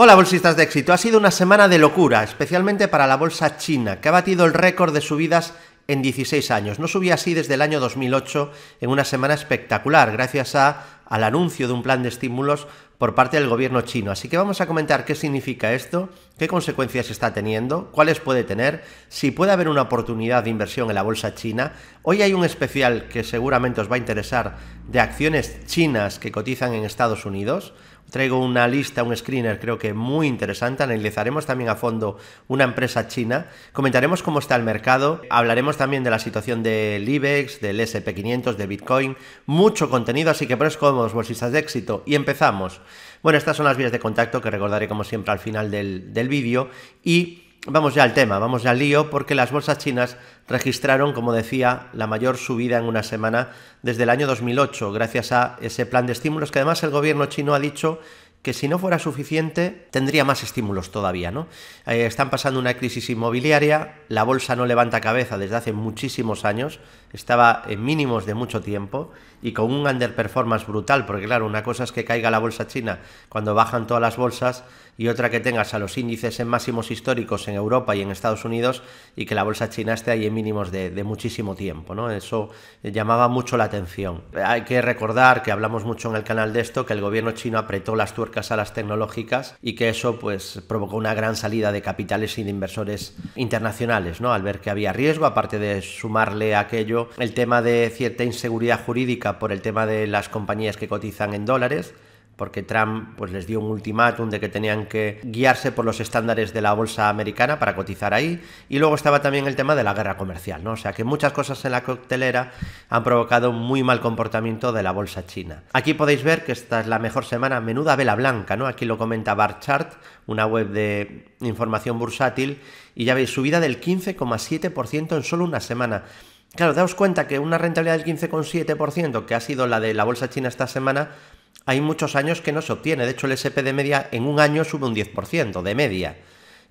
Hola bolsistas de éxito, ha sido una semana de locura, especialmente para la bolsa china, que ha batido el récord de subidas en 16 años. No subía así desde el año 2008 en una semana espectacular, gracias a, al anuncio de un plan de estímulos por parte del gobierno chino. Así que vamos a comentar qué significa esto, qué consecuencias está teniendo, cuáles puede tener, si puede haber una oportunidad de inversión en la bolsa china. Hoy hay un especial que seguramente os va a interesar de acciones chinas que cotizan en Estados Unidos traigo una lista, un screener creo que muy interesante. Analizaremos también a fondo una empresa china. Comentaremos cómo está el mercado. Hablaremos también de la situación del IBEX, del SP500, de Bitcoin. Mucho contenido, así que comemos bolsistas de éxito. Y empezamos. Bueno, estas son las vías de contacto que recordaré como siempre al final del, del vídeo. Y Vamos ya al tema, vamos ya al lío, porque las bolsas chinas registraron, como decía, la mayor subida en una semana desde el año 2008, gracias a ese plan de estímulos que además el gobierno chino ha dicho que si no fuera suficiente tendría más estímulos todavía, ¿no? Eh, están pasando una crisis inmobiliaria, la bolsa no levanta cabeza desde hace muchísimos años, estaba en mínimos de mucho tiempo y con un underperformance brutal, porque claro, una cosa es que caiga la bolsa china cuando bajan todas las bolsas y otra que tengas a los índices en máximos históricos en Europa y en Estados Unidos y que la bolsa china esté ahí en mínimos de, muchísimo tiempo, ¿no? Eso llamaba mucho la atención. Hay que recordar que hablamos mucho en el canal de esto, que el gobierno chino apretó las tuercas a las tecnológicas y que eso pues provocó una gran salida de capitales y de inversores internacionales, ¿no? Al ver que había riesgo, aparte de sumarle a aquello el tema de cierta inseguridad jurídica por el tema de las compañías que cotizan en dólares, porque Trump pues, les dio un ultimátum de que tenían que guiarse por los estándares de la bolsa americana para cotizar ahí. Y luego estaba también el tema de la guerra comercial, ¿no? O sea que muchas cosas en la coctelera han provocado muy mal comportamiento de la bolsa china. Aquí podéis ver que esta es la mejor semana, menuda vela blanca, ¿no? Aquí lo comenta Barchart, una web de información bursátil, y ya veis, subida del 15,7% en solo una semana. Claro, daos cuenta que una rentabilidad del 15,7%, que ha sido la de la bolsa china esta semana, hay muchos años que no se obtiene. De hecho, el SP de media en un año sube un 10%, de media.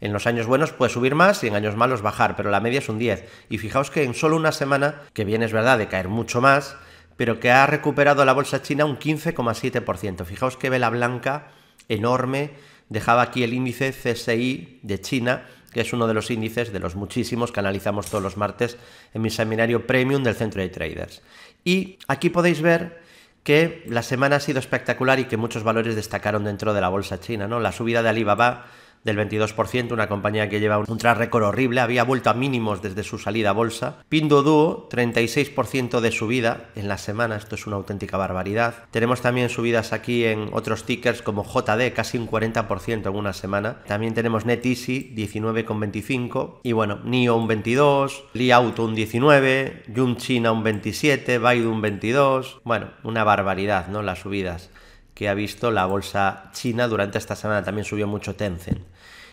En los años buenos puede subir más y en años malos bajar, pero la media es un 10. Y fijaos que en solo una semana, que bien es verdad de caer mucho más, pero que ha recuperado la bolsa china un 15,7%. Fijaos que vela blanca enorme dejaba aquí el índice CSI de China que es uno de los índices de los muchísimos que analizamos todos los martes en mi seminario premium del Centro de Traders. Y aquí podéis ver que la semana ha sido espectacular y que muchos valores destacaron dentro de la bolsa china, ¿no? La subida de Alibaba del 22%, una compañía que lleva un tras récord horrible, había vuelto a mínimos desde su salida a bolsa. Pinduoduo, 36% de subida en la semana, esto es una auténtica barbaridad. Tenemos también subidas aquí en otros tickers como JD, casi un 40% en una semana. También tenemos NetEasy, 19,25%, y bueno, NIO un 22%, Li Auto un 19%, China un 27%, Baidu un 22%, bueno, una barbaridad, ¿no? Las subidas que ha visto la bolsa china durante esta semana. También subió mucho Tencent.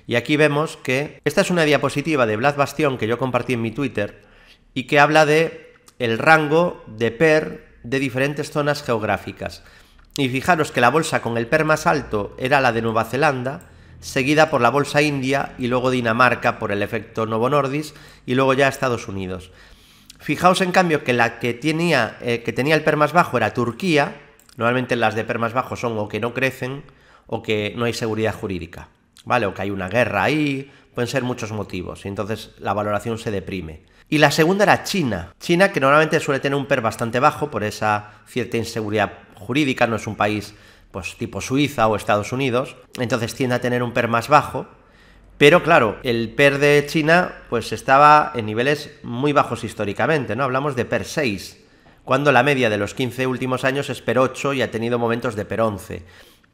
Y aquí vemos que esta es una diapositiva de Blas Bastión que yo compartí en mi Twitter y que habla de el rango de PER de diferentes zonas geográficas. Y fijaros que la bolsa con el PER más alto era la de Nueva Zelanda, seguida por la bolsa india y luego Dinamarca por el efecto Novo Nordis y luego ya Estados Unidos. Fijaos en cambio que la que tenía, eh, que tenía el PER más bajo era Turquía, normalmente las de PER más bajo son o que no crecen o que no hay seguridad jurídica. ¿vale? O que hay una guerra ahí, pueden ser muchos motivos, y entonces la valoración se deprime. Y la segunda era China. China, que normalmente suele tener un PER bastante bajo por esa cierta inseguridad jurídica, no es un país pues tipo Suiza o Estados Unidos, entonces tiende a tener un PER más bajo, pero claro, el PER de China pues estaba en niveles muy bajos históricamente, ¿no? Hablamos de PER 6, cuando la media de los 15 últimos años es PER 8 y ha tenido momentos de PER 11.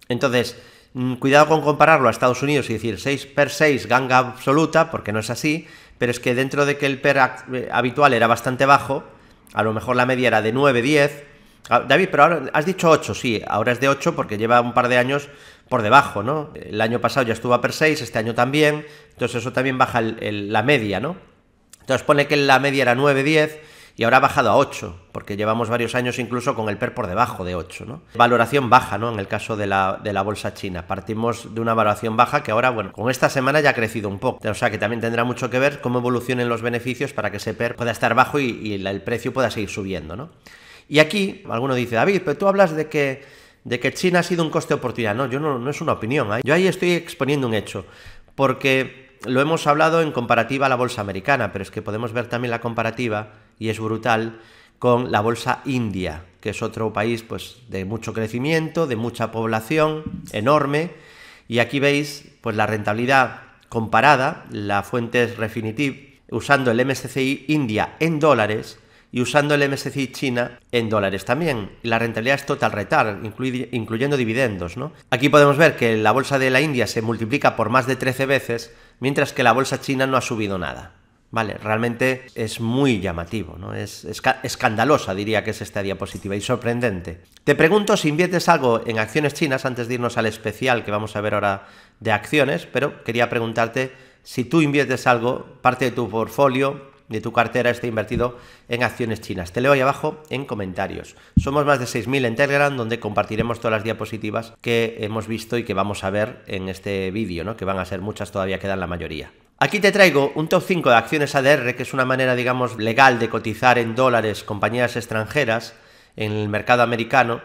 Entonces, Mm, cuidado con compararlo a Estados Unidos y decir 6 per 6 ganga absoluta, porque no es así, pero es que dentro de que el per eh, habitual era bastante bajo, a lo mejor la media era de 9, 10. Ah, David, pero ahora has dicho 8, sí, ahora es de 8 porque lleva un par de años por debajo, ¿no? El año pasado ya estuvo a per 6, este año también, entonces eso también baja la media, ¿no? Entonces pone que la media era 9, 10, y ahora ha bajado a 8, porque llevamos varios años incluso con el PER por debajo de 8. ¿no? Valoración baja, ¿no? En el caso de la, bolsa china. Partimos de una valoración baja que ahora, bueno, con esta semana ya ha crecido un poco. O sea que también tendrá mucho que ver cómo evolucionen los beneficios para que ese PER pueda estar bajo y, el precio pueda seguir subiendo, ¿no? Y aquí, alguno dice, David, pero tú hablas de que, de que China ha sido un coste de oportunidad. No, yo no, no es una opinión. ¿eh? Yo ahí estoy exponiendo un hecho. Porque lo hemos hablado en comparativa a la bolsa americana, pero es que podemos ver también la comparativa y es brutal con la bolsa india, que es otro país pues de mucho crecimiento, de mucha población, enorme, y aquí veis pues la rentabilidad comparada, la fuente es Refinitiv, usando el MSCI India en dólares y usando el MSCI China en dólares también. La rentabilidad es total return, incluyendo dividendos. ¿no? Aquí podemos ver que la bolsa de la India se multiplica por más de 13 veces, mientras que la bolsa china no ha subido nada. Vale, realmente es muy llamativo, ¿no? Es escandalosa, diría que es esta diapositiva, y sorprendente. Te pregunto si inviertes algo en acciones chinas antes de irnos al especial que vamos a ver ahora de acciones, pero quería preguntarte si tú inviertes algo, parte de tu portfolio, de tu cartera esté invertido en acciones chinas. Te leo ahí abajo en comentarios. Somos más de 6.000 en Telegram, donde compartiremos todas las diapositivas que hemos visto y que vamos a ver en este vídeo, que van a ser muchas, todavía quedan la mayoría. Aquí te traigo un top 5 de acciones ADR, que es una manera, digamos, legal de cotizar en dólares compañías extranjeras en el mercado americano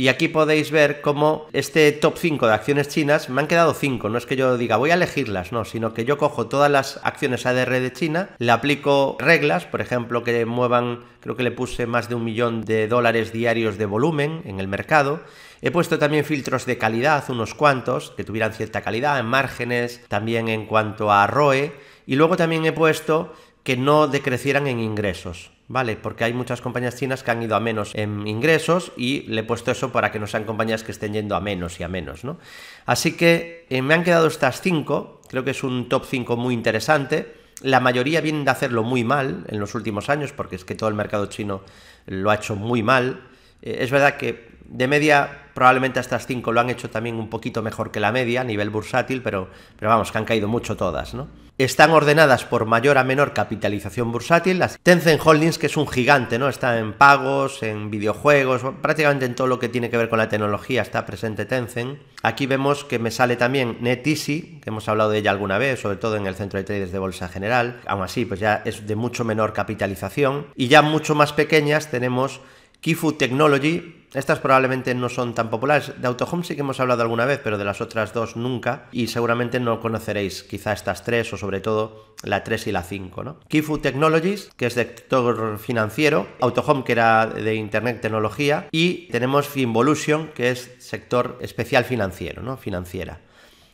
y aquí podéis ver cómo este top 5 de acciones chinas, me han quedado 5, no es que yo diga voy a elegirlas, no, sino que yo cojo todas las acciones ADR de China, le aplico reglas, por ejemplo, que muevan, creo que le puse más de un millón de dólares diarios de volumen en el mercado, He puesto también filtros de calidad, unos cuantos, que tuvieran cierta calidad en márgenes, también en cuanto a ROE, y luego también he puesto que no decrecieran en ingresos. ¿vale? Porque hay muchas compañías chinas que han ido a menos en ingresos y le he puesto eso para que no sean compañías que estén yendo a menos y a menos, ¿no? Así que eh, me han quedado estas cinco, creo que es un top 5 muy interesante. La mayoría vienen de hacerlo muy mal en los últimos años, porque es que todo el mercado chino lo ha hecho muy mal. Eh, es verdad que de media probablemente estas cinco lo han hecho también un poquito mejor que la media a nivel bursátil, pero, pero vamos, que han caído mucho todas, ¿no? Están ordenadas por mayor a menor capitalización bursátil. Las Tencent Holdings, que es un gigante, ¿no? Está en pagos, en videojuegos, prácticamente en todo lo que tiene que ver con la tecnología está presente Tencent. Aquí vemos que me sale también NetEasy, que hemos hablado de ella alguna vez, sobre todo en el centro de traders de Bolsa General. Aún así, pues ya es de mucho menor capitalización. Y ya mucho más pequeñas tenemos Kifu Technology, estas probablemente no son tan populares. De Autohome sí que hemos hablado alguna vez, pero de las otras dos nunca. Y seguramente no conoceréis quizá estas tres o sobre todo la 3 y la 5. ¿no? Kifu Technologies, que es de sector financiero. Autohome, que era de Internet Tecnología. Y tenemos Finvolution, que es sector especial financiero, ¿no? financiera.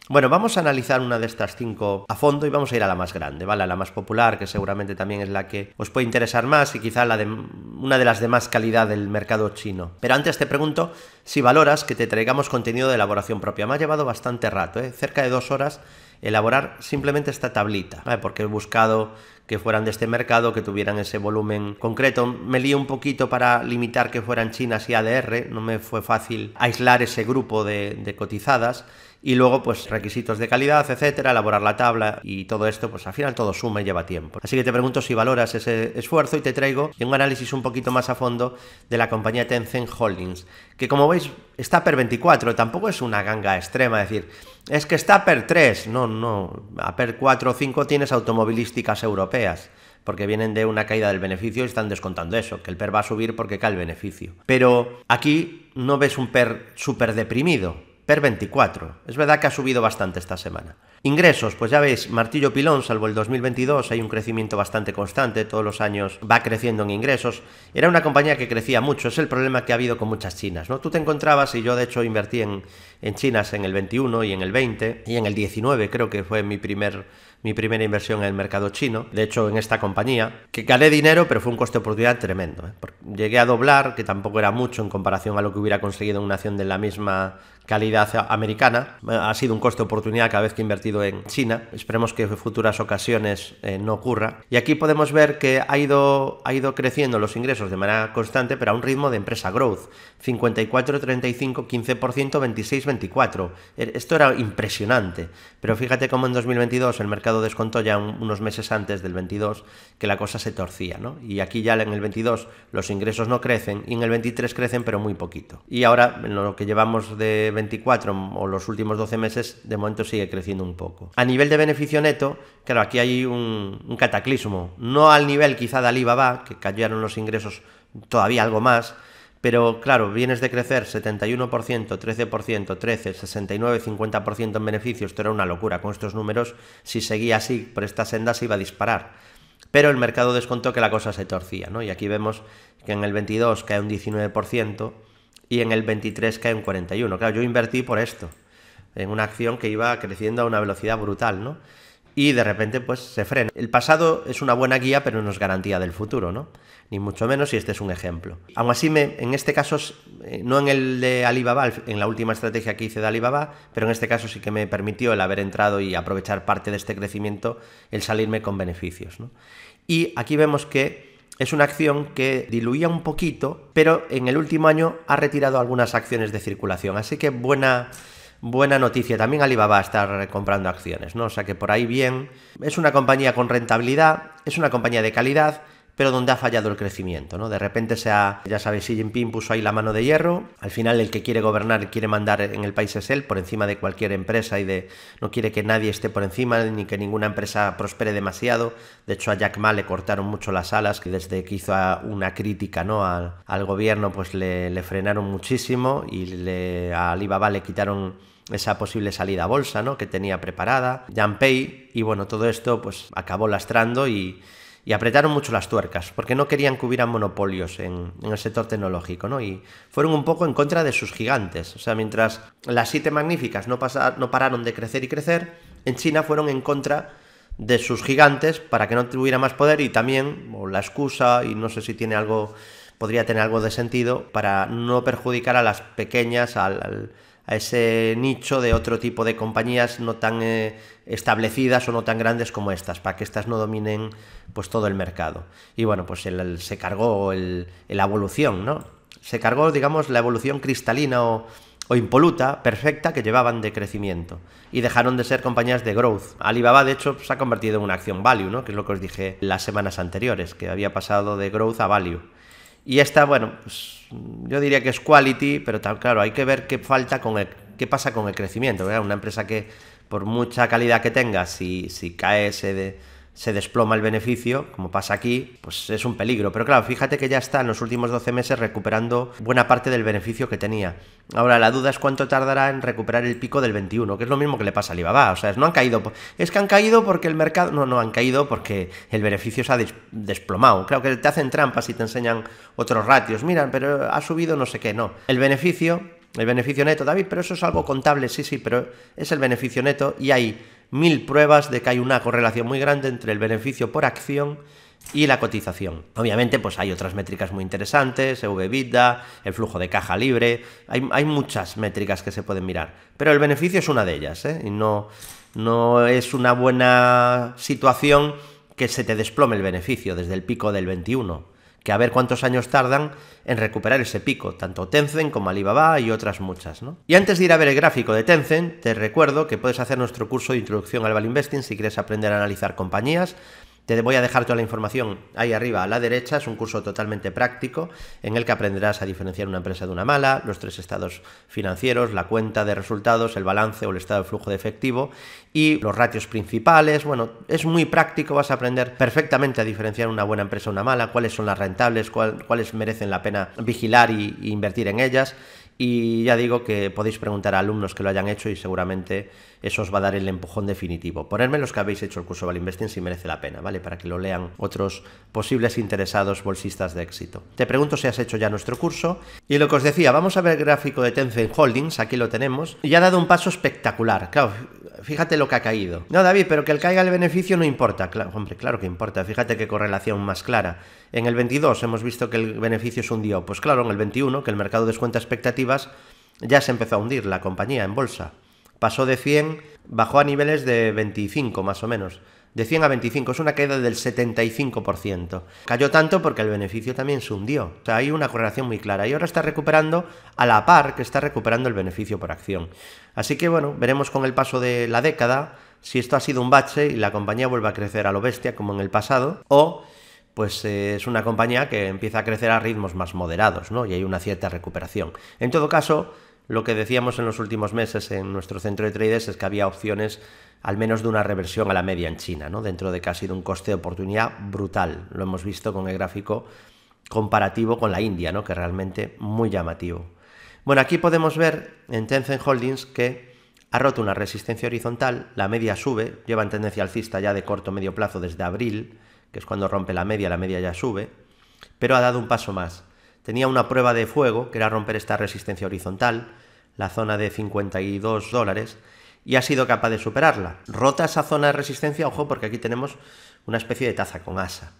Bueno, vamos a analizar una de estas cinco a fondo y vamos a ir a la más grande, ¿vale? A la más popular, que seguramente también es la que os puede interesar más y quizá la de, una de las de más calidad del mercado chino. Pero antes te pregunto si valoras que te traigamos contenido de elaboración propia. Me ha llevado bastante rato, ¿eh? cerca de dos horas elaborar simplemente esta tablita, ¿vale? porque he buscado que fueran de este mercado, que tuvieran ese volumen concreto. Me lío un poquito para limitar que fueran chinas y ADR, no me fue fácil aislar ese grupo de, de cotizadas y luego pues requisitos de calidad, etcétera, elaborar la tabla y todo esto, pues al final todo suma y lleva tiempo. Así que te pregunto si valoras ese esfuerzo y te traigo un análisis un poquito más a fondo de la compañía Tencent Holdings, que como veis está per 24, tampoco es una ganga extrema, es decir, es que está per 3, no, no, a per 4 o 5 tienes automovilísticas europeas porque vienen de una caída del beneficio y están descontando eso, que el PER va a subir porque cae el beneficio. Pero aquí no ves un PER súper deprimido, PER 24. Es verdad que ha subido bastante esta semana. Ingresos, pues ya veis, martillo pilón, salvo el 2022, hay un crecimiento bastante constante, todos los años va creciendo en ingresos. Era una compañía que crecía mucho, es el problema que ha habido con muchas chinas, ¿no? Tú te encontrabas, y yo de hecho invertí en, en chinas en el 21 y en el 20 y en el 19, creo que fue mi primer mi primera inversión en el mercado chino, de hecho en esta compañía, que gané dinero, pero fue un coste de oportunidad tremendo. ¿eh? Llegué a doblar, que tampoco era mucho en comparación a lo que hubiera conseguido en una acción de la misma calidad americana. Ha sido un coste-oportunidad cada vez que he invertido en China. Esperemos que en futuras ocasiones eh, no ocurra. Y aquí podemos ver que ha ido, ha ido creciendo los ingresos de manera constante, pero a un ritmo de empresa growth. 54, 35, 15%, 26, 24. Esto era impresionante. Pero fíjate cómo en 2022 el mercado descontó ya unos meses antes del 22 que la cosa se torcía. Y aquí ya en el 22 los ingresos no crecen y en el 23 crecen, pero muy poquito. Y ahora, en lo que llevamos de 24 o los últimos 12 meses, de momento sigue creciendo un poco. A nivel de beneficio neto, claro, aquí hay un, cataclismo. No al nivel quizá de Alibaba, que cayeron los ingresos todavía algo más, pero claro, vienes de crecer 71%, 13%, 13, 69, 50% en beneficios, esto era una locura con estos números, si seguía así por esta senda se iba a disparar. Pero el mercado descontó que la cosa se torcía, ¿no? Y aquí vemos que en el 22 cae un 19%, y en el 23 cae un 41. Claro, yo invertí por esto, en una acción que iba creciendo a una velocidad brutal, ¿no? Y de repente, pues se frena. El pasado es una buena guía, pero no es garantía del futuro, ¿no? Ni mucho menos, y este es un ejemplo. Aún así, me, en este caso, eh, no en el de Alibaba, en la última estrategia que hice de Alibaba, pero en este caso sí que me permitió el haber entrado y aprovechar parte de este crecimiento, el salirme con beneficios, Y aquí vemos que es una acción que diluía un poquito, pero en el último año ha retirado algunas acciones de circulación. Así que buena, buena noticia. También Alibaba estar comprando acciones, ¿no? O sea que por ahí bien. Es una compañía con rentabilidad, es una compañía de calidad pero donde ha fallado el crecimiento, ¿no? De repente se ha, ya sabéis, Xi Jinping puso ahí la mano de hierro, al final el que quiere gobernar, quiere mandar en el país es él, por encima de cualquier empresa y de no quiere que nadie esté por encima ni que ninguna empresa prospere demasiado. De hecho a Jack Ma le cortaron mucho las alas, que desde que hizo una crítica, ¿no? al, gobierno pues le, frenaron muchísimo y le, a Alibaba le quitaron esa posible salida a bolsa, ¿no? que tenía preparada, Pei, y bueno, todo esto pues acabó lastrando y y apretaron mucho las tuercas, porque no querían que hubieran monopolios en, el sector tecnológico, ¿no? Y fueron un poco en contra de sus gigantes. O sea, mientras las siete magníficas no, no pararon de crecer y crecer, en China fueron en contra de sus gigantes para que no tuviera más poder y también, o la excusa, y no sé si tiene algo, podría tener algo de sentido, para no perjudicar a las pequeñas, al a ese nicho de otro tipo de compañías no tan eh, establecidas o no tan grandes como estas, para que estas no dominen pues todo el mercado. Y bueno, pues se cargó el, la evolución, ¿no? Se cargó, digamos, la evolución cristalina o, o impoluta, perfecta, que llevaban de crecimiento. Y dejaron de ser compañías de growth. Alibaba, de hecho, se ha convertido en una acción value, ¿no? Que es lo que os dije las semanas anteriores, que había pasado de growth a value. Y esta, bueno, pues, yo diría que es quality, pero claro, hay que ver qué falta con el, qué pasa con el crecimiento. Una empresa que por mucha calidad que tenga, si, si cae ese de se desploma el beneficio, como pasa aquí, pues es un peligro. Pero claro, fíjate que ya está en los últimos 12 meses recuperando buena parte del beneficio que tenía. Ahora, la duda es cuánto tardará en recuperar el pico del 21, que es lo mismo que le pasa a Alibaba. O sea, no han caído. Es que han caído porque el mercado. No, no, han caído porque el beneficio se ha desplomado. Claro que te hacen trampas y te enseñan otros ratios. Mira, pero ha subido no sé qué. No. El beneficio. El beneficio neto, David, pero eso es algo contable, sí, sí, pero es el beneficio neto y hay mil pruebas de que hay una correlación muy grande entre el beneficio por acción y la cotización. Obviamente, pues hay otras métricas muy interesantes, EVBITDA, el flujo de caja libre, hay, muchas métricas que se pueden mirar, pero el beneficio es una de ellas, ¿eh? y no, no es una buena situación que se te desplome el beneficio desde el pico del 21 que a ver cuántos años tardan en recuperar ese pico, tanto Tencent como Alibaba y otras muchas. Y antes de ir a ver el gráfico de Tencent, te recuerdo que puedes hacer nuestro curso de introducción al Value Investing si quieres aprender a analizar compañías, te voy a dejar toda la información ahí arriba a la derecha. Es un curso totalmente práctico en el que aprenderás a diferenciar una empresa de una mala, los tres estados financieros, la cuenta de resultados, el balance o el estado de flujo de efectivo y los ratios principales. Bueno, es muy práctico, vas a aprender perfectamente a diferenciar una buena empresa de una mala, cuáles son las rentables, cuáles merecen la pena vigilar e y invertir en ellas. Y ya digo que podéis preguntar a alumnos que lo hayan hecho y seguramente eso os va a dar el empujón definitivo. Ponerme los que habéis hecho el curso Val Investing si merece la pena, ¿vale? Para que lo lean otros posibles interesados bolsistas de éxito. Te pregunto si has hecho ya nuestro curso. Y lo que os decía, vamos a ver el gráfico de Tencent Holdings, aquí lo tenemos, y ha dado un paso espectacular. Claro, fíjate lo que ha caído. No, David, pero que el caiga el beneficio no importa. Claro, hombre, claro que importa. Fíjate qué correlación más clara. En el 22 hemos visto que el beneficio se hundió. Pues claro, en el 21, que el mercado descuenta expectativas, ya se empezó a hundir la compañía en bolsa pasó de 100, bajó a niveles de 25 más o menos. De 100 a 25, es una caída del 75%. Cayó tanto porque el beneficio también se hundió. O sea, hay una correlación muy clara. Y ahora está recuperando a la par que está recuperando el beneficio por acción. Así que bueno, veremos con el paso de la década si esto ha sido un bache y la compañía vuelve a crecer a lo bestia como en el pasado o pues eh, es una compañía que empieza a crecer a ritmos más moderados, ¿no? Y hay una cierta recuperación. En todo caso, lo que decíamos en los últimos meses en nuestro centro de traders es que había opciones al menos de una reversión a la media en China, ¿no? dentro de casi sido un coste de oportunidad brutal. Lo hemos visto con el gráfico comparativo con la India, ¿no? que realmente muy llamativo. Bueno, aquí podemos ver en Tencent Holdings que ha roto una resistencia horizontal, la media sube, lleva en tendencia alcista ya de corto medio plazo desde abril, que es cuando rompe la media, la media ya sube, pero ha dado un paso más. Tenía una prueba de fuego, que era romper esta resistencia horizontal, la zona de 52 dólares, y ha sido capaz de superarla. Rota esa zona de resistencia, ojo, porque aquí tenemos una especie de taza con asa.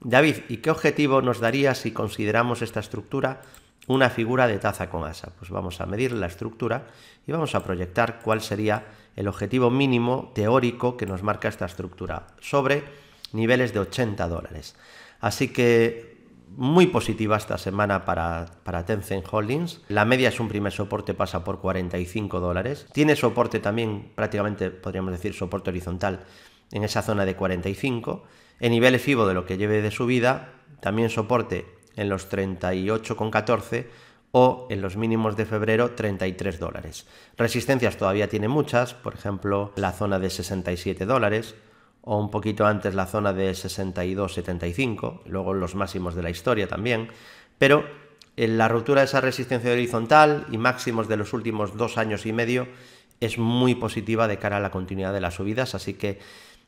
David, ¿y qué objetivo nos daría si consideramos esta estructura una figura de taza con asa? Pues vamos a medir la estructura y vamos a proyectar cuál sería el objetivo mínimo teórico que nos marca esta estructura sobre niveles de 80 dólares. Así que muy positiva esta semana para, Tencent Holdings. La media es un primer soporte, pasa por 45 dólares. Tiene soporte también, prácticamente podríamos decir soporte horizontal, en esa zona de 45. En niveles FIBO de lo que lleve de subida, también soporte en los 38,14 o en los mínimos de febrero 33 dólares. Resistencias todavía tiene muchas, por ejemplo la zona de 67 dólares, o un poquito antes la zona de 62-75, luego los máximos de la historia también, pero la ruptura de esa resistencia horizontal y máximos de los últimos dos años y medio es muy positiva de cara a la continuidad de las subidas, así que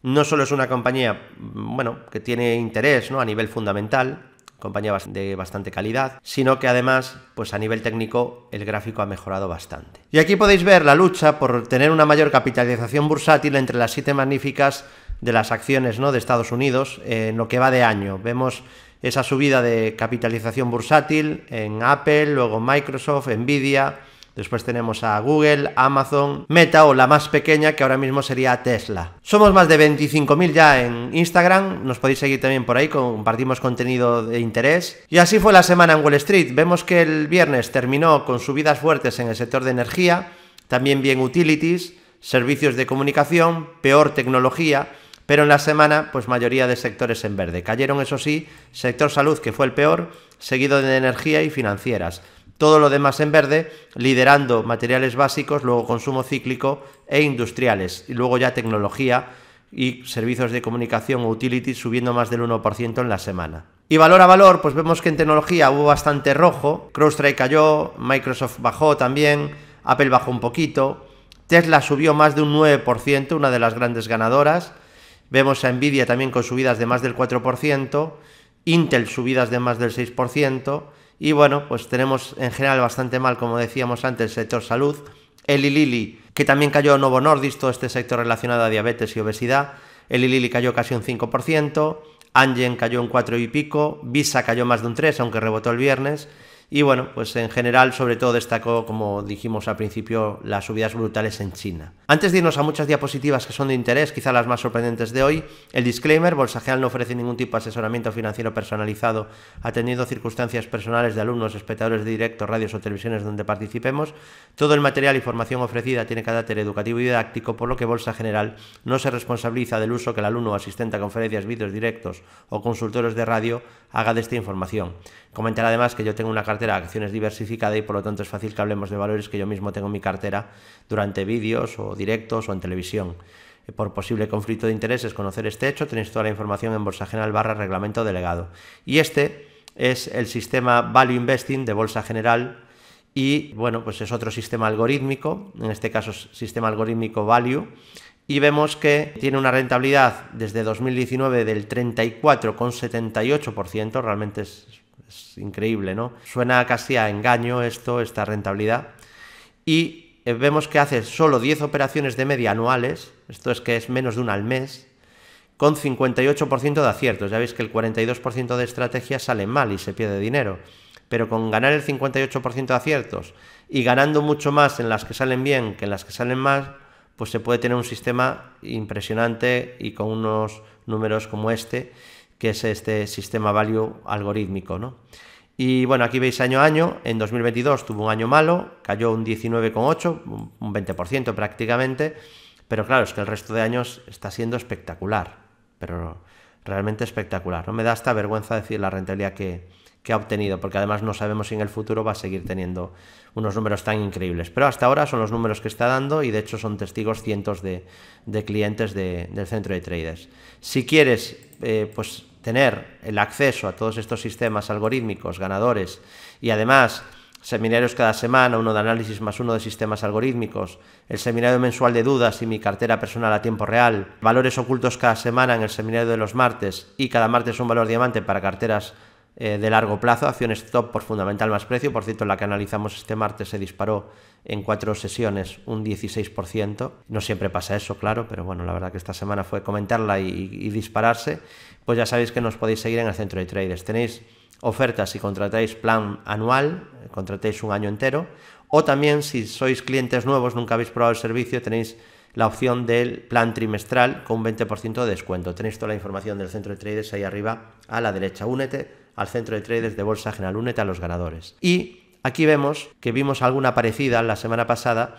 no solo es una compañía, mm, bueno, que tiene interés ¿no? a nivel fundamental, compañía de bastante calidad, sino que además, pues a nivel técnico, el gráfico ha mejorado bastante. Y aquí podéis ver la lucha por tener una mayor capitalización bursátil entre las siete magníficas de las acciones ¿no? de Estados Unidos eh, en lo que va de año. Vemos esa subida de capitalización bursátil en Apple, luego Microsoft, Nvidia, Después tenemos a Google, Amazon, Meta o la más pequeña que ahora mismo sería Tesla. Somos más de 25.000 ya en Instagram, nos podéis seguir también por ahí, compartimos contenido de interés. Y así fue la semana en Wall Street. Vemos que el viernes terminó con subidas fuertes en el sector de energía, también bien utilities, servicios de comunicación, peor tecnología pero en la semana, pues mayoría de sectores en verde. Cayeron, eso sí, sector salud, que fue el peor, seguido de energía y financieras. Todo lo demás en verde, liderando materiales básicos, luego consumo cíclico e industriales. Y luego ya tecnología y servicios de comunicación o utilities subiendo más del 1% en la semana. Y valor a valor, pues vemos que en tecnología hubo bastante rojo. CrowdStrike cayó, Microsoft bajó también, Apple bajó un poquito. Tesla subió más de un 9%, una de las grandes ganadoras. Vemos a Nvidia también con subidas de más del 4%, Intel subidas de más del 6%, y bueno, pues tenemos en general bastante mal, como decíamos antes, el sector salud, Eli Lilly, que también cayó Novo Nordis, todo este sector relacionado a diabetes y obesidad, Eli Lilly cayó casi un 5%, Angen cayó un 4 y pico, Visa cayó más de un 3, aunque rebotó el viernes, y bueno, pues en general sobre todo destacó, como dijimos al principio, las subidas brutales en China. Antes de irnos a muchas diapositivas que son de interés, quizá las más sorprendentes de hoy, el disclaimer, Bolsa General no ofrece ningún tipo de asesoramiento financiero personalizado, atendiendo circunstancias personales de alumnos, espectadores de directo, radios o televisiones donde participemos. Todo el material y formación ofrecida tiene carácter educativo y didáctico, por lo que Bolsa General no se responsabiliza del uso que el alumno asistente a conferencias, vídeos directos o consultores de radio haga de esta información. Comentar además que yo tengo una carta cartera de acciones diversificada y por lo tanto es fácil que hablemos de valores que yo mismo tengo en mi cartera durante vídeos o directos o en televisión. Eh, por posible conflicto de intereses, conocer este hecho, tenéis toda la información en Bolsa General barra reglamento delegado. Y este es el sistema Value Investing de Bolsa General y bueno, pues es otro sistema algorítmico, en este caso es sistema algorítmico Value, y vemos que tiene una rentabilidad desde 2019 del 34,78%, realmente es es increíble, ¿no? Suena casi a engaño esto, esta rentabilidad. Y eh, vemos que hace solo 10 operaciones de media anuales, esto es que es menos de una al mes, con 58% de aciertos. Ya veis que el 42% de estrategias salen mal y se pierde dinero. Pero con ganar el 58% de aciertos y ganando mucho más en las que salen bien que en las que salen mal, pues se puede tener un sistema impresionante y con unos números como este que es este sistema value algorítmico. ¿no? Y bueno, aquí veis año a año, en 2022 tuvo un año malo, cayó un 19,8, un 20% prácticamente, pero claro, es que el resto de años está siendo espectacular, pero realmente espectacular. No me da esta vergüenza decir la rentabilidad que, que ha obtenido, porque además no sabemos si en el futuro va a seguir teniendo unos números tan increíbles. Pero hasta ahora son los números que está dando y de hecho son testigos cientos de, clientes del centro de traders. Si quieres eh, pues, tener el acceso a todos estos sistemas algorítmicos, ganadores y además seminarios cada semana, uno de análisis más uno de sistemas algorítmicos, el seminario mensual de dudas y mi cartera personal a tiempo real, valores ocultos cada semana en el seminario de los martes y cada martes un valor diamante para carteras eh, de largo plazo, acciones top por fundamental más precio, por cierto, la que analizamos este martes se disparó en cuatro sesiones un 16%, no siempre pasa eso, claro, pero bueno, la verdad que esta semana fue comentarla y, y dispararse, pues ya sabéis que nos podéis seguir en el centro de traders, tenéis ofertas si contratáis plan anual, eh, contratáis un año entero, o también si sois clientes nuevos, nunca habéis probado el servicio, tenéis la opción del plan trimestral con un 20% de descuento. Tenéis toda la información del centro de traders ahí arriba a la derecha. Únete al centro de traders de Bolsa General. Únete a los ganadores. Y aquí vemos que vimos alguna parecida la semana pasada,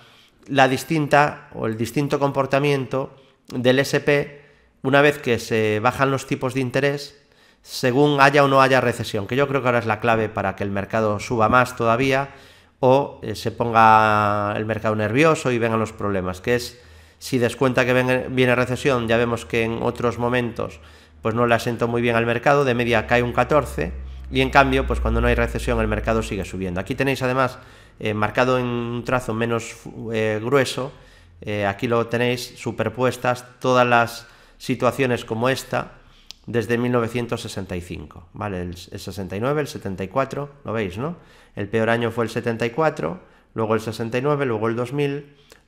la distinta o el distinto comportamiento del SP una vez que se bajan los tipos de interés según haya o no haya recesión, que yo creo que ahora es la clave para que el mercado suba más todavía o eh, se ponga el mercado nervioso y vengan los problemas, que es si descuenta que viene recesión, ya vemos que en otros momentos pues no le asentó muy bien al mercado, de media cae un 14 y en cambio, pues cuando no hay recesión el mercado sigue subiendo. Aquí tenéis además eh, marcado en un trazo menos eh, grueso, eh, aquí lo tenéis superpuestas todas las situaciones como esta desde 1965, ¿vale? el 69, el 74, lo veis, ¿no? El peor año fue el 74, luego el 69, luego el 2000,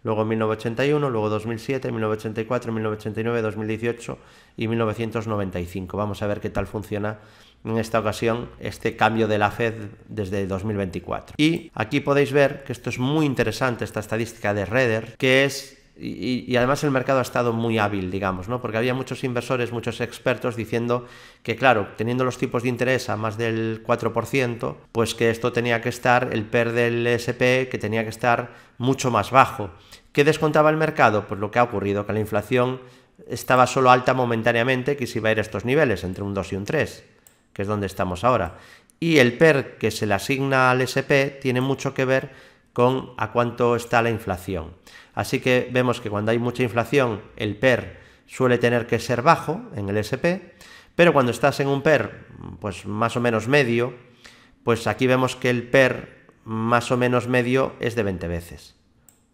luego 1981, luego 2007, 1984, 1989, 2018 y 1995. Vamos a ver qué tal funciona en esta ocasión este cambio de la Fed desde 2024. Y aquí podéis ver que esto es muy interesante, esta estadística de Reder, que es y, además el mercado ha estado muy hábil, digamos, ¿no? Porque había muchos inversores, muchos expertos diciendo que, claro, teniendo los tipos de interés a más del 4%, pues que esto tenía que estar, el PER del SP, que tenía que estar mucho más bajo. ¿Qué descontaba el mercado? Pues lo que ha ocurrido, que la inflación estaba solo alta momentáneamente, que se iba a ir a estos niveles, entre un 2 y un 3, que es donde estamos ahora. Y el PER que se le asigna al SP tiene mucho que ver con a cuánto está la inflación. Así que vemos que cuando hay mucha inflación, el PER suele tener que ser bajo en el SP, pero cuando estás en un PER pues más o menos medio, pues aquí vemos que el PER más o menos medio es de 20 veces.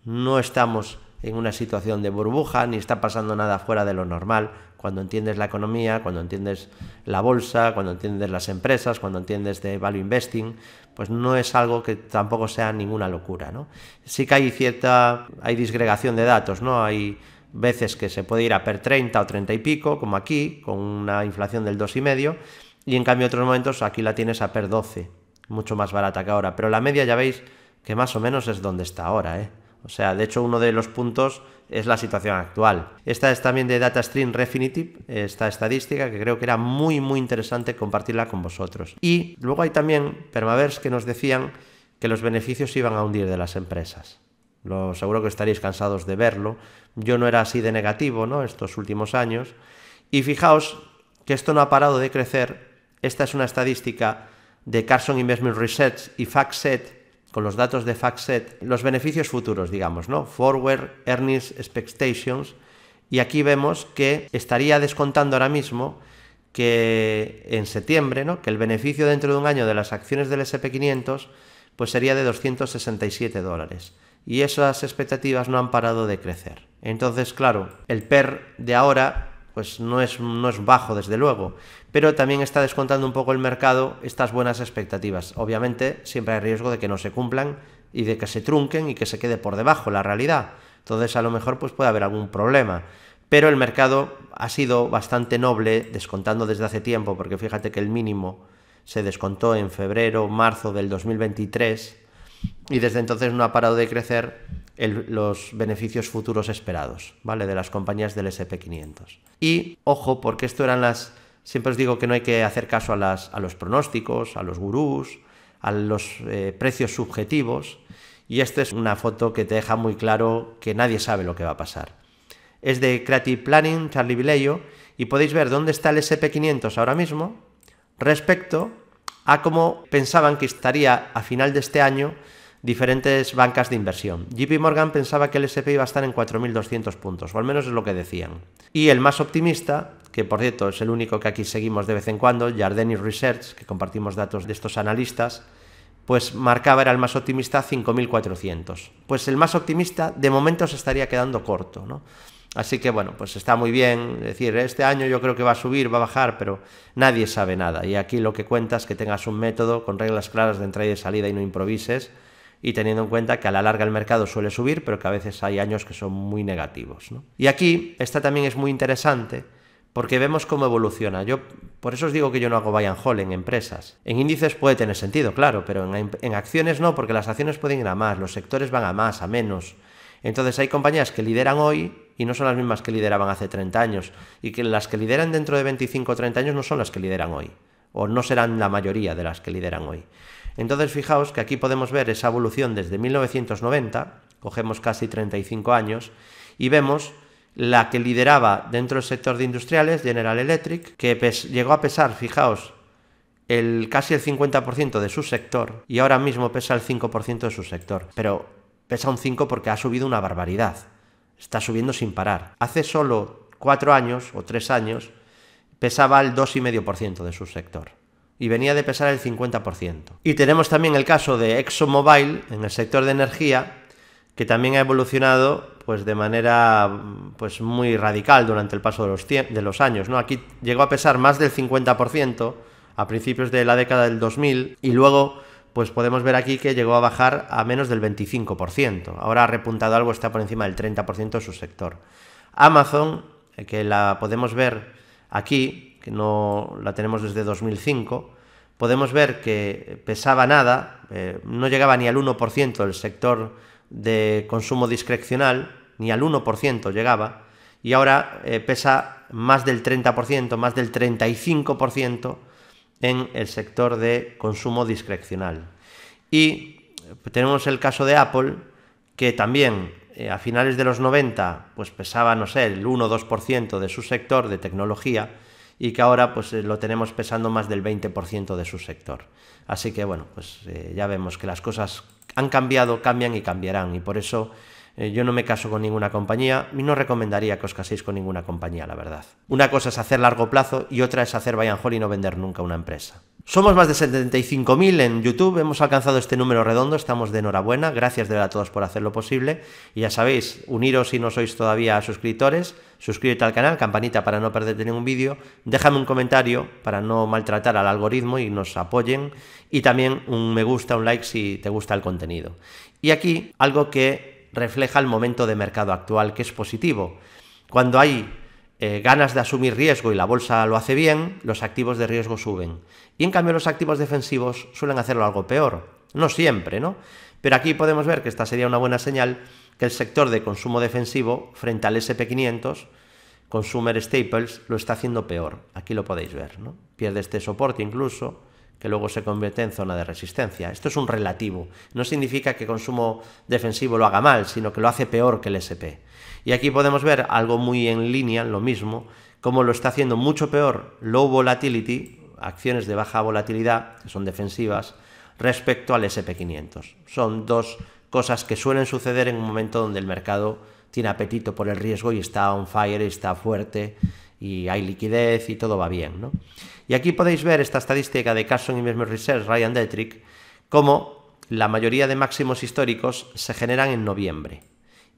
No estamos en una situación de burbuja ni está pasando nada fuera de lo normal cuando entiendes la economía, cuando entiendes la bolsa, cuando entiendes las empresas, cuando entiendes de value investing, pues no es algo que tampoco sea ninguna locura. ¿no? Sí que hay cierta hay disgregación de datos, ¿no? Hay veces que se puede ir a per 30 o 30 y pico, como aquí, con una inflación del 2,5, y en cambio otros momentos aquí la tienes a per 12, mucho más barata que ahora, pero la media ya veis que más o menos es donde está ahora, ¿eh? O sea, de hecho uno de los puntos es la situación actual. Esta es también de DataStream Refinitiv, esta estadística que creo que era muy muy interesante compartirla con vosotros. Y luego hay también permavers que nos decían que los beneficios iban a hundir de las empresas. Lo seguro que estaréis cansados de verlo. Yo no era así de negativo, ¿no? Estos últimos años. Y fijaos que esto no ha parado de crecer. Esta es una estadística de Carson Investment Research y FactSet con los datos de FactSet los beneficios futuros, digamos, ¿no? Forward Earnings Expectations. Y aquí vemos que estaría descontando ahora mismo que en septiembre, ¿no? Que el beneficio dentro de un año de las acciones del SP500 pues sería de 267 dólares. Y esas expectativas no han parado de crecer. Entonces, claro, el PER de ahora pues no es, no es bajo, desde luego. Pero también está descontando un poco el mercado estas buenas expectativas. Obviamente, siempre hay riesgo de que no se cumplan y de que se trunquen y que se quede por debajo la realidad. Entonces, a lo mejor pues, puede haber algún problema. Pero el mercado ha sido bastante noble descontando desde hace tiempo, porque fíjate que el mínimo se descontó en febrero, marzo del 2023 y desde entonces no ha parado de crecer los beneficios futuros esperados, ¿vale? De las compañías del SP500. Y ojo, porque esto eran las... Siempre os digo que no hay que hacer caso a, a los pronósticos, a los gurús, a los eh, precios subjetivos. Y esta es una foto que te deja muy claro que nadie sabe lo que va a pasar. Es de Creative Planning, Charlie Vileyo, y podéis ver dónde está el SP500 ahora mismo respecto a cómo pensaban que estaría a final de este año diferentes bancas de inversión. JP Morgan pensaba que el SP iba a estar en 4.200 puntos, o al menos es lo que decían. Y el más optimista, que por cierto es el único que aquí seguimos de vez en cuando, Jardini Research, que compartimos datos de estos analistas, pues marcaba era el más optimista 5.400. Pues el más optimista de momento se estaría quedando corto, ¿no? Así que bueno, pues está muy bien decir, este año yo creo que va a subir, va a bajar, pero nadie sabe nada. Y aquí lo que cuentas es que tengas un método con reglas claras de entrada y de salida y no improvises y teniendo en cuenta que a la larga el mercado suele subir, pero que a veces hay años que son muy negativos. Y aquí, esta también es muy interesante porque vemos cómo evoluciona. Yo por eso os digo que yo no hago buy and hold en empresas. En índices puede tener sentido, claro, pero en, en, acciones no, porque las acciones pueden ir a más, los sectores van a más, a menos. Entonces hay compañías que lideran hoy y no son las mismas que lideraban hace 30 años, y que las que lideran dentro de 25 o 30 años no son las que lideran hoy, o no serán la mayoría de las que lideran hoy. Entonces fijaos que aquí podemos ver esa evolución desde 1990, cogemos casi 35 años, y vemos la que lideraba dentro del sector de industriales, General Electric, que llegó a pesar, fijaos, casi el 50% de su sector y ahora mismo pesa el 5% de su sector. Pero pesa un 5 porque ha subido una barbaridad. Está subiendo sin parar. Hace solo 4 años o 3 años pesaba el 2,5% de su sector y venía de pesar el 50%. Y tenemos también el caso de ExxonMobil en el sector de energía, que también ha evolucionado pues de manera pues muy radical durante el paso de los, de los años, ¿no? Aquí llegó a pesar más del 50% a principios de la década del 2000 y luego pues podemos ver aquí que llegó a bajar a menos del 25%. Ahora ha repuntado algo, está por encima del 30% de su sector. Amazon, eh, que la podemos ver aquí, que no la tenemos desde 2005, podemos ver que pesaba nada, eh, no llegaba ni al 1% el sector de consumo discrecional, ni al 1% llegaba, y ahora eh, pesa más del 30%, más del 35% en el sector de consumo discrecional. Y eh, tenemos el caso de Apple, que también a finales de los 90 pues pesaba, no sé, el 1-2% de su sector de tecnología, y que ahora pues eh, lo tenemos pesando más del 20% de su sector. Así que bueno, pues eh, ya vemos que las cosas han cambiado, cambian y cambiarán y por eso eh, yo no me caso con ninguna compañía y no recomendaría que os caséis con ninguna compañía, la verdad. Una cosa es hacer largo plazo y otra es hacer buy and y no vender nunca una empresa. Somos más de 75.000 en YouTube, hemos alcanzado este número redondo, estamos de enhorabuena, gracias de verdad a todos por hacerlo posible. Y ya sabéis, uniros si no sois todavía suscriptores, suscríbete al canal, campanita para no perderte ningún vídeo, déjame un comentario para no maltratar al algoritmo y nos apoyen, y también un me gusta, un like si te gusta el contenido. Y aquí algo que refleja el momento de mercado actual, que es positivo. Cuando hay eh, ganas de asumir riesgo y la bolsa lo hace bien, los activos de riesgo suben. Y en cambio los activos defensivos suelen hacerlo algo peor. No siempre, ¿no? Pero aquí podemos ver que esta sería una buena señal que el sector de consumo defensivo frente al SP500, Consumer Staples, lo está haciendo peor. Aquí lo podéis ver, ¿no? Pierde este soporte incluso que luego se convierte en zona de resistencia. Esto es un relativo. No significa que consumo defensivo lo haga mal, sino que lo hace peor que el SP. Y aquí podemos ver algo muy en línea, lo mismo, como lo está haciendo mucho peor low volatility, acciones de baja volatilidad, que son defensivas, respecto al SP500. Son dos cosas que suelen suceder en un momento donde el mercado tiene apetito por el riesgo y está on fire, está fuerte y hay liquidez y todo va bien, y aquí podéis ver esta estadística de Carson Investment Research, Ryan Detrick, cómo la mayoría de máximos históricos se generan en noviembre.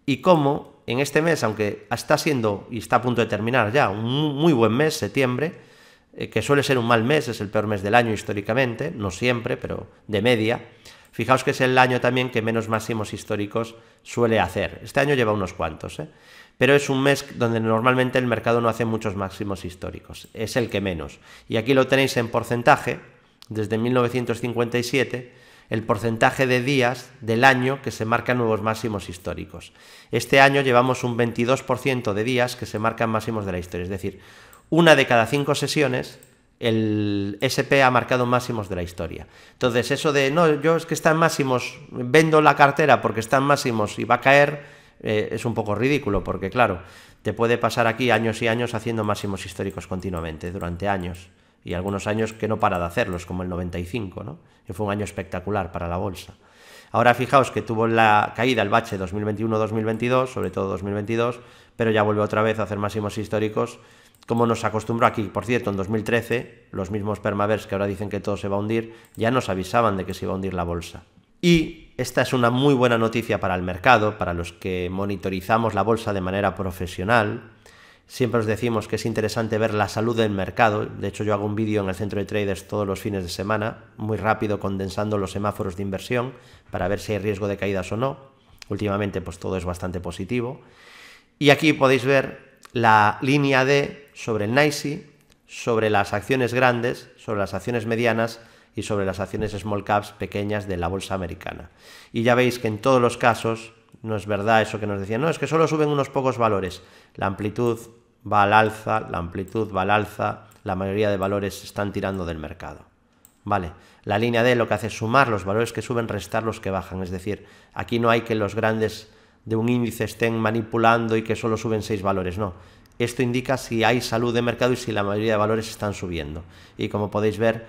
Y cómo en este mes, aunque está siendo y está a punto de terminar ya, un muy buen mes, septiembre, eh, que suele ser un mal mes, es el peor mes del año históricamente, no siempre, pero de media. Fijaos que es el año también que menos máximos históricos suele hacer. Este año lleva unos cuantos. ¿eh? pero es un mes donde normalmente el mercado no hace muchos máximos históricos, es el que menos. Y aquí lo tenéis en porcentaje, desde 1957, el porcentaje de días del año que se marcan nuevos máximos históricos. Este año llevamos un 22% de días que se marcan máximos de la historia, es decir, una de cada cinco sesiones el SP ha marcado máximos de la historia. Entonces, eso de, no, yo es que están máximos, vendo la cartera porque están máximos y va a caer, eh, es un poco ridículo, porque claro, te puede pasar aquí años y años haciendo máximos históricos continuamente, durante años, y algunos años que no para de hacerlos, como el 95, ¿no? que fue un año espectacular para la bolsa. Ahora fijaos que tuvo la caída el bache 2021-2022, sobre todo 2022, pero ya vuelve otra vez a hacer máximos históricos, como nos acostumbró aquí. Por cierto, en 2013, los mismos permavers que ahora dicen que todo se va a hundir, ya nos avisaban de que se iba a hundir la bolsa. Y esta es una muy buena noticia para el mercado, para los que monitorizamos la bolsa de manera profesional. Siempre os decimos que es interesante ver la salud del mercado. De hecho, yo hago un vídeo en el centro de traders todos los fines de semana, muy rápido condensando los semáforos de inversión para ver si hay riesgo de caídas o no. Últimamente, pues todo es bastante positivo. Y aquí podéis ver la línea D sobre el NICI, sobre las acciones grandes, sobre las acciones medianas y sobre las acciones small caps pequeñas de la bolsa americana. Y ya veis que en todos los casos no es verdad eso que nos decían, no, es que solo suben unos pocos valores. La amplitud va al alza, la amplitud va al alza, la mayoría de valores están tirando del mercado. Vale, la línea D lo que hace es sumar los valores que suben, restar los que bajan. Es decir, aquí no hay que los grandes de un índice estén manipulando y que solo suben seis valores, no. Esto indica si hay salud de mercado y si la mayoría de valores están subiendo. Y como podéis ver,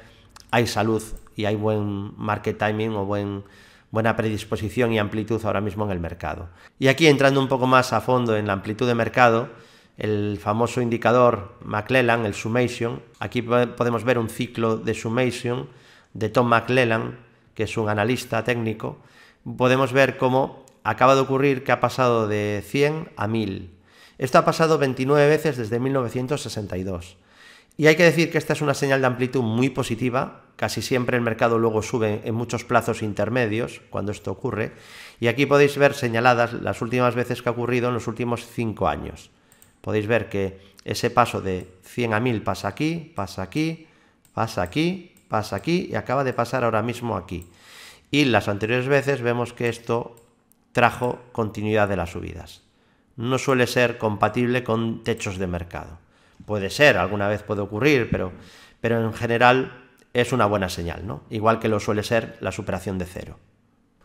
hay salud y hay buen market timing o buena predisposición y amplitud ahora mismo en el mercado. Y aquí entrando un poco más a fondo en la amplitud de mercado, el famoso indicador McClellan, el summation, aquí podemos ver un ciclo de summation de Tom McClellan, que es un analista técnico, podemos ver cómo acaba de ocurrir que ha pasado de 100 a 1000. Esto ha pasado 29 veces desde 1962. Y hay que decir que esta es una señal de amplitud muy positiva. Casi siempre el mercado luego sube en muchos plazos intermedios cuando esto ocurre. Y aquí podéis ver señaladas las últimas veces que ha ocurrido en los últimos cinco años. Podéis ver que ese paso de 100 a 1000 pasa aquí, pasa aquí, pasa aquí, pasa aquí y acaba de pasar ahora mismo aquí. Y las anteriores veces vemos que esto trajo continuidad de las subidas. No suele ser compatible con techos de mercado. Puede ser, alguna vez puede ocurrir, pero, en general es una buena señal, ¿no? Igual que lo suele ser la superación de cero.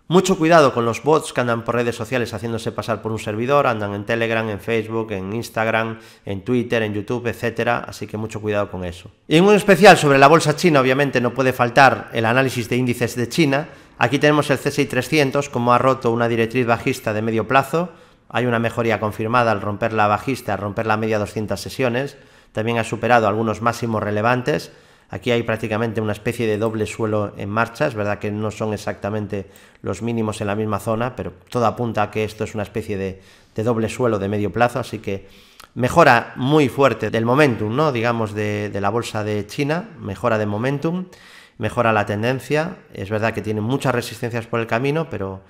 Mucho cuidado con los bots que andan por redes sociales haciéndose pasar por un servidor, andan en Telegram, en Facebook, en Instagram, en Twitter, en YouTube, etcétera, así que mucho cuidado con eso. Y en un especial sobre la bolsa china, obviamente no puede faltar el análisis de índices de China. Aquí tenemos el CSI 300 como ha roto una directriz bajista de medio plazo hay una mejoría confirmada al romper la bajista, al romper la media 200 sesiones. También ha superado algunos máximos relevantes. Aquí hay prácticamente una especie de doble suelo en marcha. Es verdad que no son exactamente los mínimos en la misma zona, pero todo apunta a que esto es una especie de, doble suelo de medio plazo. Así que mejora muy fuerte del momentum, ¿no? Digamos, de, de la bolsa de China. Mejora de momentum. Mejora la tendencia. Es verdad que tiene muchas resistencias por el camino, pero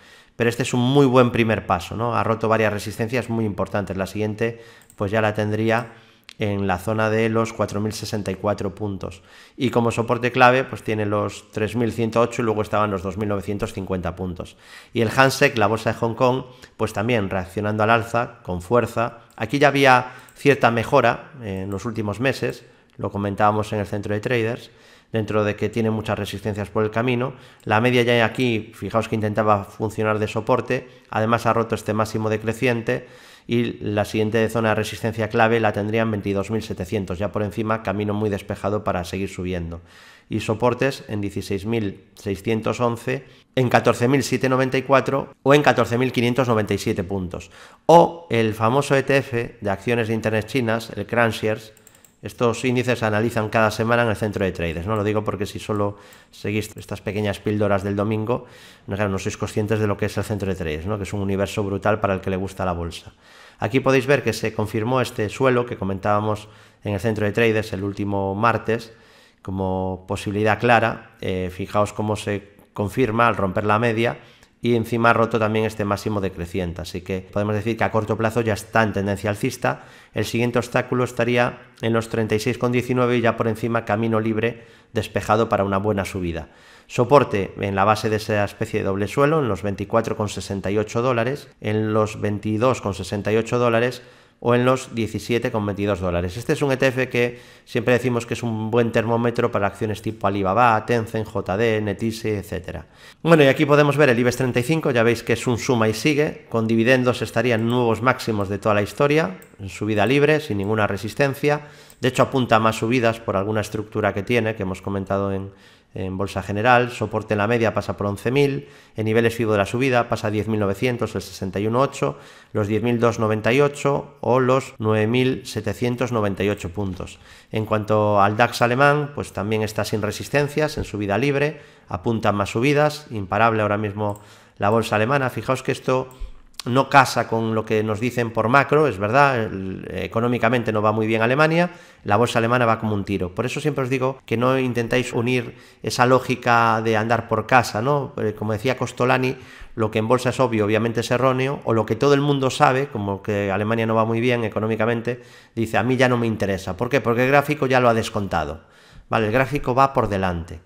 pero este es un muy buen primer paso, ¿no? Ha roto varias resistencias muy importantes. La siguiente, pues ya la tendría en la zona de los 4.064 puntos. Y como soporte clave, pues tiene los 3.108 y luego estaban los 2.950 puntos. Y el Hansek, la bolsa de Hong Kong, pues también reaccionando al alza con fuerza. Aquí ya había cierta mejora en los últimos meses, lo comentábamos en el centro de traders, dentro de que tiene muchas resistencias por el camino. La media ya hay aquí, fijaos que intentaba funcionar de soporte, además ha roto este máximo decreciente y la siguiente zona de resistencia clave la tendrían 22.700, ya por encima camino muy despejado para seguir subiendo. Y soportes en 16.611, en 14.794 o en 14.597 puntos. O el famoso ETF de acciones de Internet chinas, el Crunchers, estos índices se analizan cada semana en el centro de traders, ¿no? Lo digo porque si solo seguís estas pequeñas píldoras del domingo, no, sois conscientes de lo que es el centro de traders, ¿no? Que es un universo brutal para el que le gusta la bolsa. Aquí podéis ver que se confirmó este suelo que comentábamos en el centro de traders el último martes como posibilidad clara. Eh, fijaos cómo se confirma al romper la media y encima ha roto también este máximo decreciente, así que podemos decir que a corto plazo ya está en tendencia alcista. El siguiente obstáculo estaría en los 36,19 y ya por encima camino libre despejado para una buena subida. Soporte en la base de esa especie de doble suelo en los 24,68 dólares, en los 22,68 dólares o en los 17,22 dólares. Este es un ETF que siempre decimos que es un buen termómetro para acciones tipo Alibaba, Tencent, JD, Netise, etc. Bueno, y aquí podemos ver el IBEX 35, ya veis que es un suma y sigue, con dividendos estarían nuevos máximos de toda la historia, en subida libre, sin ninguna resistencia, de hecho apunta a más subidas por alguna estructura que tiene, que hemos comentado en, en bolsa general, soporte en la media pasa por 11.000, en niveles FIBO de la subida pasa 10.900, el 61.8, los 10.298 o los 9.798 puntos. En cuanto al DAX alemán, pues también está sin resistencias, en subida libre, apuntan más subidas, imparable ahora mismo la bolsa alemana. Fijaos que esto no casa con lo que nos dicen por macro, es verdad, eh, económicamente no va muy bien Alemania, la bolsa alemana va como un tiro. Por eso siempre os digo que no intentáis unir esa lógica de andar por casa, ¿no? Eh, como decía Costolani, lo que en bolsa es obvio obviamente es erróneo, o lo que todo el mundo sabe, como que Alemania no va muy bien económicamente, dice, a mí ya no me interesa. ¿Por qué? Porque el gráfico ya lo ha descontado. Vale, el gráfico va por delante.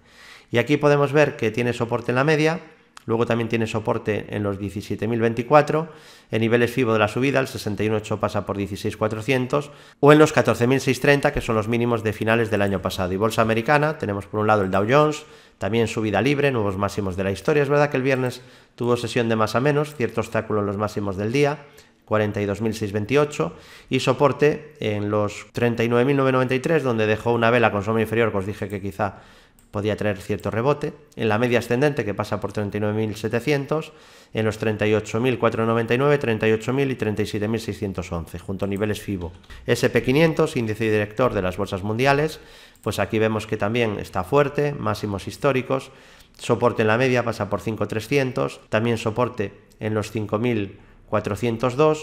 Y aquí podemos ver que tiene soporte en la media, Luego también tiene soporte en los 17.024, en niveles FIBO de la subida, el 61.8 pasa por 16.400, o en los 14.630, que son los mínimos de finales del año pasado. Y bolsa americana, tenemos por un lado el Dow Jones, también subida libre, nuevos máximos de la historia. Es verdad que el viernes tuvo sesión de más a menos, cierto obstáculo en los máximos del día, 42.628 y soporte en los 39.993 donde dejó una vela con sombra inferior que os dije que quizá podía traer cierto rebote, en la media ascendente que pasa por 39.700, en los 38.499, 38.000 y 37.611, junto a niveles FIBO. SP500, índice director de las bolsas mundiales, pues aquí vemos que también está fuerte, máximos históricos, soporte en la media pasa por 5.300, también soporte en los 5.402,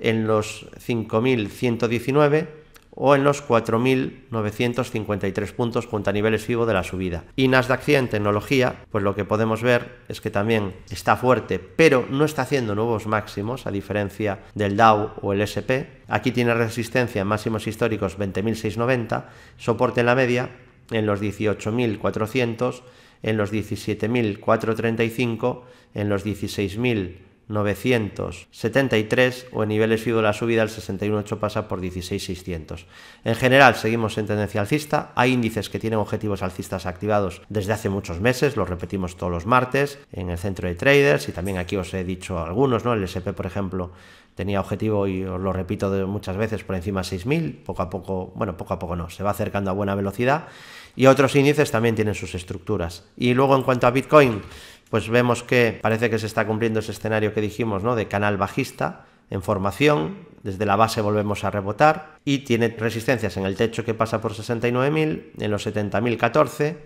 en los 5.119, o en los 4.953 puntos junto a niveles FIBO de la subida. Y Nasdaq 100 tecnología, pues lo que podemos ver es que también está fuerte, pero no está haciendo nuevos máximos, a diferencia del Dow o el SP. Aquí tiene resistencia en máximos históricos 20.690, soporte en la media en los 18.400, en los 17.435, en los 16.000. 973 o en niveles fijo la subida el 61.8 pasa por 16.600. En general seguimos en tendencia alcista, hay índices que tienen objetivos alcistas activados desde hace muchos meses, los repetimos todos los martes en el centro de traders y también aquí os he dicho algunos, ¿no? El SP por ejemplo tenía objetivo y os lo repito de muchas veces por encima de 6.000, poco a poco, bueno, poco a poco no, se va acercando a buena velocidad y otros índices también tienen sus estructuras. Y luego en cuanto a Bitcoin, pues vemos que parece que se está cumpliendo ese escenario que dijimos, ¿no? De canal bajista en formación, desde la base volvemos a rebotar y tiene resistencias en el techo que pasa por 69.000, en los 70.014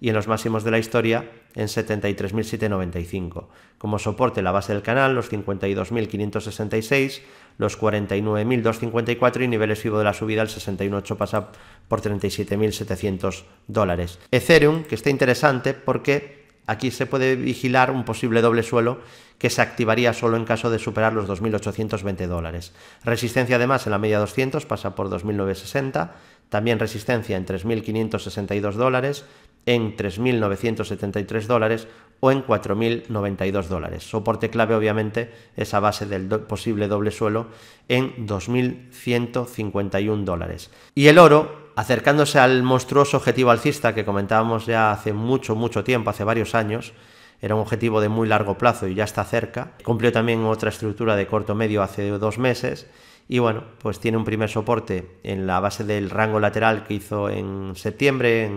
y en los máximos de la historia en 73.795. Como soporte la base del canal, los 52.566, los 49.254 y niveles vivo de la subida, el 61.8 pasa por 37.700 dólares. Ethereum, que está interesante porque Aquí se puede vigilar un posible doble suelo que se activaría solo en caso de superar los 2.820 dólares. Resistencia además en la media 200 pasa por 2.960, también resistencia en 3.562 dólares, en 3.973 dólares o en 4.092 dólares. Soporte clave obviamente esa base del posible doble suelo en 2.151 dólares. Y el oro acercándose al monstruoso objetivo alcista que comentábamos ya hace mucho, mucho tiempo, hace varios años, era un objetivo de muy largo plazo y ya está cerca. Cumplió también otra estructura de corto medio hace dos meses y bueno, pues tiene un primer soporte en la base del rango lateral que hizo en septiembre,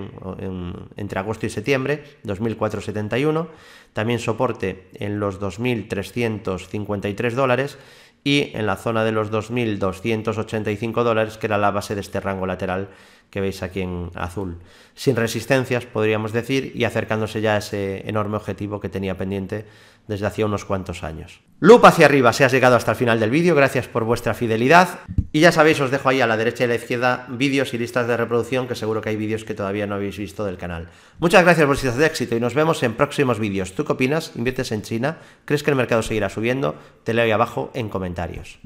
entre agosto y septiembre, 2471. También soporte en los 2.353 dólares y en la zona de los 2.285 dólares, que era la base de este rango lateral que veis aquí en azul. Sin resistencias, podríamos decir, y acercándose ya a ese enorme objetivo que tenía pendiente desde hacía unos cuantos años. Loop hacia arriba, si has llegado hasta el final del vídeo, gracias por vuestra fidelidad. Y ya sabéis, os dejo ahí a la derecha y a la izquierda vídeos y listas de reproducción, que seguro que hay vídeos que todavía no habéis visto del canal. Muchas gracias por de éxito y nos vemos en próximos vídeos. ¿Tú qué opinas? ¿Inviertes en China? ¿Crees que el mercado seguirá subiendo? Te leo ahí abajo en comentarios.